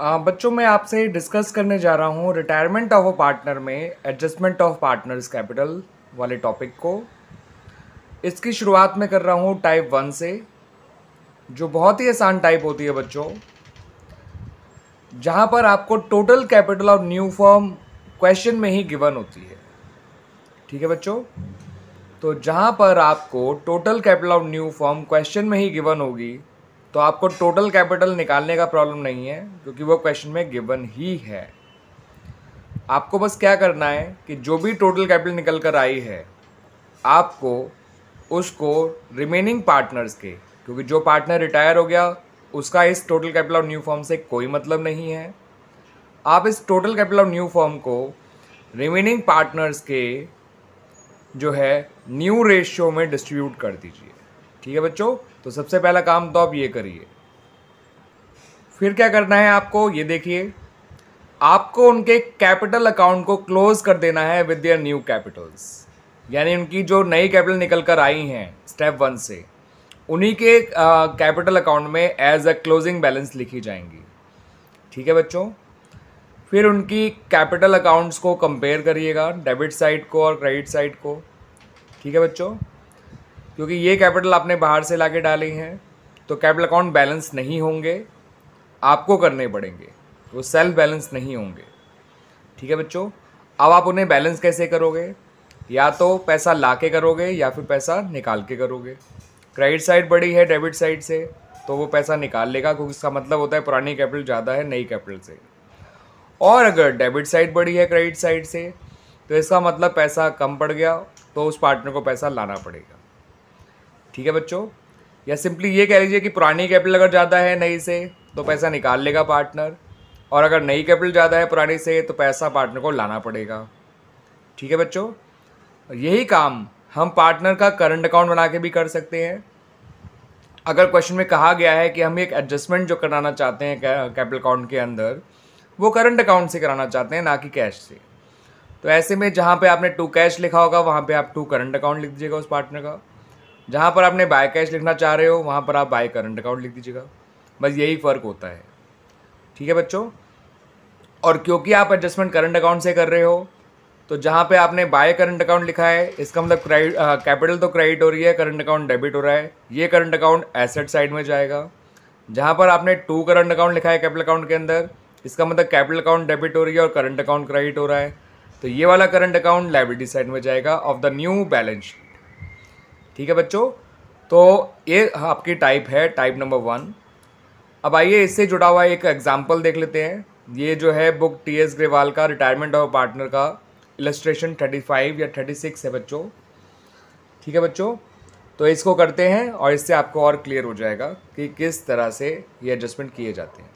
बच्चों मैं आपसे डिस्कस करने जा रहा हूँ रिटायरमेंट ऑफ अ पार्टनर में एडजस्टमेंट ऑफ पार्टनर्स कैपिटल वाले टॉपिक को इसकी शुरुआत में कर रहा हूँ टाइप वन से जो बहुत ही आसान टाइप होती है बच्चों जहाँ पर आपको total capital of new firm question में ही गिवन होती है ठीक है बच्चों तो जहाँ पर आपको total capital of new firm question में ही गिवन होगी तो आपको टोटल कैपिटल निकालने का प्रॉब्लम नहीं है क्योंकि वो क्वेश्चन में गिवन ही है आपको बस क्या करना है कि जो भी टोटल कैपिटल निकल कर आई है आपको उसको रिमेनिंग पार्टनर्स के क्योंकि जो पार्टनर रिटायर हो गया उसका इस total capital of new firm से कोई मतलब नहीं है आप इस total capital of new firm को रिमेनिंग पार्टनर्स के जो है न्यू रेशियो में डिस्ट्रीब्यूट कर दीजिए ठीक है बच्चों तो सबसे पहला काम तो आप ये करिए फिर क्या करना है आपको ये देखिए आपको उनके कैपिटल अकाउंट को क्लोज कर देना है विद देयर न्यू कैपिटल्स यानी उनकी जो नई कैपिटल निकल कर आई हैं स्टेप वन से उन्हीं के कैपिटल अकाउंट में एज अ क्लोजिंग बैलेंस लिखी जाएंगी ठीक है बच्चों फिर उनकी कैपिटल अकाउंट्स को कंपेयर करिएगा डेबिट साइड को और क्रेडिट साइड को ठीक है बच्चों क्योंकि ये कैपिटल आपने बाहर से ला के डाले हैं तो कैपिटल अकाउंट बैलेंस नहीं होंगे आपको करने पड़ेंगे वो तो सेल्फ बैलेंस नहीं होंगे ठीक है बच्चों अब आप उन्हें बैलेंस कैसे करोगे या तो पैसा ला के करोगे या फिर पैसा निकाल के करोगे क्रेडिट साइड बड़ी है डेबिट साइड से तो वो पैसा निकाल लेगा क्योंकि इसका मतलब होता है पुरानी कैपिटल ज़्यादा है नई कैपिटल से और अगर डेबिट साइड बड़ी है क्रेडिट साइड से तो इसका मतलब पैसा कम पड़ गया तो उस पार्टनर को पैसा लाना पड़ेगा ठीक है बच्चों या सिंपली ये कह लीजिए कि पुरानी कैपिटल अगर ज़्यादा है नई से तो पैसा निकाल लेगा पार्टनर और अगर नई कैपिटल ज़्यादा है पुरानी से तो पैसा पार्टनर को लाना पड़ेगा ठीक है बच्चों यही काम हम पार्टनर का करंट अकाउंट बना के भी कर सकते हैं अगर क्वेश्चन में कहा गया है कि हम एक एडजस्टमेंट जो कराना चाहते हैं कैपिटल अकाउंट के अंदर वो करंट अकाउंट से कराना चाहते हैं ना कि कैश से तो ऐसे में जहाँ पे आपने टू कैश लिखा होगा वहाँ पे आप टू करंट अकाउंट लिख दीजिएगा उस पार्टनर का जहाँ पर आपने बाय कैश लिखना चाह रहे हो वहाँ पर आप बाय करंट अकाउंट लिख दीजिएगा बस यही फ़र्क होता है ठीक है बच्चों और क्योंकि आप एडजस्टमेंट करंट अकाउंट से कर रहे हो तो जहाँ पे आपने बाय करंट अकाउंट लिखा है इसका मतलब क्रेडिट कैपिटल तो क्रेडिट हो रही है करंट अकाउंट डेबिट हो रहा है ये करंट अकाउंट एसेट साइड में जाएगा जहाँ पर आपने टू करंट अकाउंट लिखा है कैपिटल अकाउंट के अंदर इसका मतलब कैपिटल अकाउंट डेबिट हो रही है और करंट अकाउंट क्रेडिट हो रहा है तो ये वाला करंट अकाउंट लाइब्रेटी साइड में जाएगा of the new balance sheet ठीक है बच्चों तो ये आपकी टाइप है टाइप नंबर वन अब आइए इससे जुड़ा हुआ एक एग्जाम्पल देख लेते हैं ये जो है बुक टी एस ग्रेवाल का रिटायरमेंट ऑफ पार्टनर का इलस्ट्रेशन थर्टी फाइव या थर्टी सिक्स है बच्चों ठीक है बच्चों तो इसको करते हैं और इससे आपको और क्लियर हो जाएगा कि किस तरह से ये एडजस्टमेंट किए जाते हैं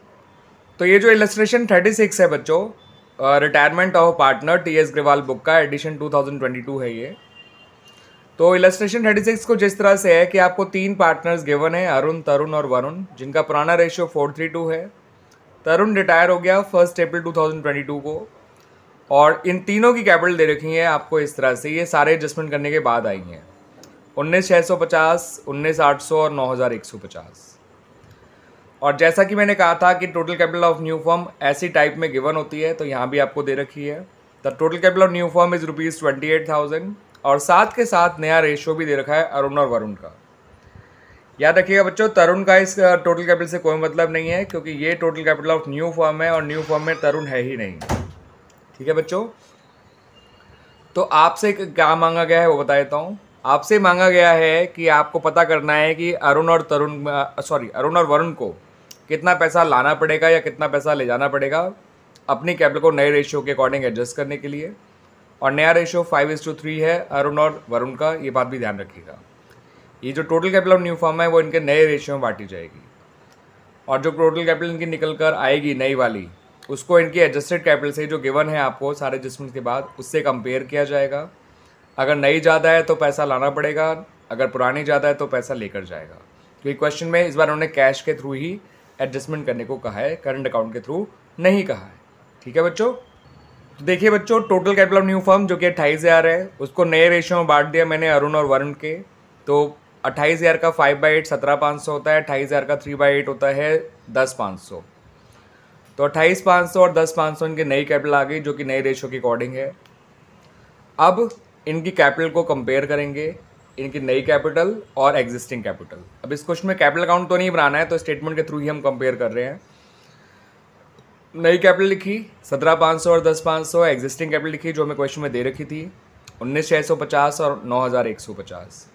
तो ये जो इलस्ट्रेशन थर्टी सिक्स है बच्चों retirement of partner T S Grewal book का edition two thousand twenty two है ये तो इलस्ट्रेशन सिक्स को जिस तरह से है कि आपको तीन पार्टनर्स गिवन है अरुण तरुण और वरुण जिनका पुराना रेशियो फोर थ्री टू है तरुण रिटायर हो गया फर्स्ट अप्रैल टू को और इन तीनों की कैपिटल दे रखी है आपको इस तरह से ये सारे एडजस्टमेंट करने के बाद आई हैं उन्नीस छः सौ पचास उन्नीस आठ सौ और नौ हज़ार एक सौ पचास और जैसा कि मैंने कहा था कि total capital of new firm ऐसी टाइप में गिवन होती है तो यहाँ भी आपको दे रखी है the total capital of new firm is rupees twenty eight thousand और साथ के साथ नया रेशियो भी दे रखा है अरुण और वरुण का याद रखिएगा बच्चों तरुण का इस टोटल कैपिटल से कोई मतलब नहीं है क्योंकि ये total capital of new firm है और न्यू फॉर्म में तरुण है ही नहीं ठीक है बच्चों तो आपसे क्या मांगा गया है वो बता देता हूँ आपसे मांगा गया है कि आपको पता करना है कि अरुण और तरुण सॉरी अरुण और वरुण को कितना पैसा लाना पड़ेगा या कितना पैसा ले जाना पड़ेगा अपनी कैपिटल को नए रेशियो के अकॉर्डिंग एडजस्ट करने के लिए और नया ratio five is to three है अरुण और वरुण का ये बात भी ध्यान रखिएगा ये जो total capital of new firm है वो इनके नए रेशियो में बांटी जाएगी और जो टोटल कैपिटल इनकी निकल कर आएगी नई वाली उसको इनकी एडजस्टेड कैपिटल से जो गिवन है आपको सारे एडजस्टमेंट के बाद उससे कंपेयर किया जाएगा अगर नई ज़्यादा है तो पैसा लाना पड़ेगा अगर पुरानी ज़्यादा है तो पैसा लेकर जाएगा क्योंकि तो क्वेश्चन में इस बार उन्होंने कैश के थ्रू ही एडजस्टमेंट करने को कहा है करंट अकाउंट के थ्रू नहीं कहा है ठीक है बच्चों तो देखिए बच्चों total capital of new firm जो कि अट्ठाईस हज़ार है उसको नए रेशियो में बांट दिया मैंने अरुण और वरुण के तो अट्ठाईस हज़ार का फाइव बाई एट सत्रह पाँच सौ होता है अट्ठाईस हज़ार का थ्री बाई एट होता है दस पाँच सौ तो अट्ठाईस पाँच सौ और दस पाँच सौ इनकी नई कैपिटल आ गई जो कि नए रेशियो के अकॉर्डिंग है अब इनकी कैपिटल को कंपेयर करेंगे इनकी नई कैपिटल और एग्जिस्टिंग कैपिटल अब इस क्वेश्चन में कैपिटल अकाउंट तो नहीं बनाना है तो स्टेटमेंट के थ्रू ही हम कंपेयर कर रहे हैं नई कैपिटल लिखी सत्रह पाँच सौ और दस पाँच सौ एग्जिस्टिंग कैपिटल लिखी जो हमें क्वेश्चन में दे रखी थी उन्नीस छः सौ पचास और नौ हज़ार एक सौ पचास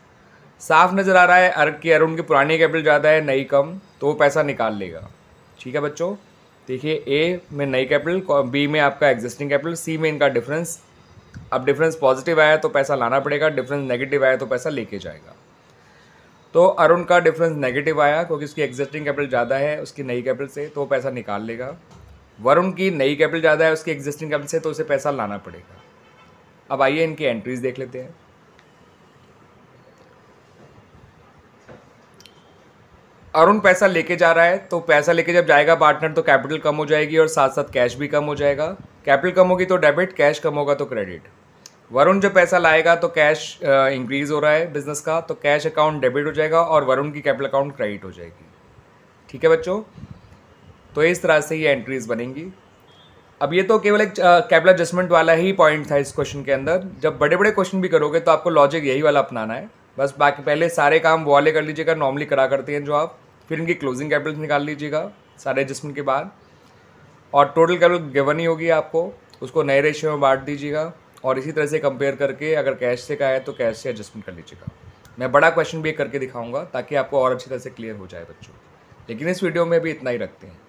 साफ नज़र आ रहा है अर्ग कि अरुण की पुरानी कैपिटल ज़्यादा है नई कम तो वो पैसा निकाल लेगा ठीक है बच्चों देखिए ए में नई कैपिटल बी में आपका एग्जिस्टिंग कैपिटल सी में इनका डिफरेंस अब डिफरेंस पॉजिटिव आया तो पैसा लाना पड़ेगा डिफरेंस नेगेटिव आया तो पैसा लेके जाएगा तो अरुण का डिफरेंस नेगेटिव आया क्योंकि उसकी एग्जिस्टिंग कैपिटल ज़्यादा है उसकी नई कैपिटल से तो वो पैसा निकाल लेगा वरुण की नई कैपिटल ज़्यादा है उसकी एग्जिस्टिंग कैपिटल से तो उसे पैसा लाना पड़ेगा अब आइए इनकी एंट्रीज देख लेते हैं अरुण पैसा लेके जा रहा है तो पैसा लेके जब जाएगा पार्टनर तो कैपिटल कम हो जाएगी और साथ साथ कैश भी कम हो जाएगा कैपिटल कम होगी तो डेबिट कैश कम होगा तो क्रेडिट वरुण जब पैसा लाएगा तो कैश इंक्रीज हो रहा है बिजनेस का तो कैश अकाउंट डेबिट हो जाएगा और वरुण की कैपिटल अकाउंट क्रेडिट हो जाएगी ठीक है बच्चों तो इस तरह से ये एंट्रीज़ बनेंगी अब ये तो केवल एक कैपिटल एडजस्टमेंट वाला ही पॉइंट था इस क्वेश्चन के अंदर जब बड़े बड़े क्वेश्चन भी करोगे तो आपको लॉजिक यही वाला अपनाना है बस बाकी पहले सारे काम वो वाले कर लीजिएगा नॉर्मली करा करते हैं जो आप फिर इनकी क्लोजिंग कैपिटल निकाल लीजिएगा सारे एडजस्टमेंट के बाद और टोटल कैपिटल गिवन ही होगी आपको उसको नए रेशियो में बांट दीजिएगा और इसी तरह से कंपेयर करके अगर कैश से का है तो कैश से एडजस्टमेंट कर लीजिएगा मैं बड़ा क्वेश्चन भी करके दिखाऊंगा ताकि आपको और अच्छी तरह से क्लियर हो जाए बच्चों लेकिन इस वीडियो में भी इतना ही रखते हैं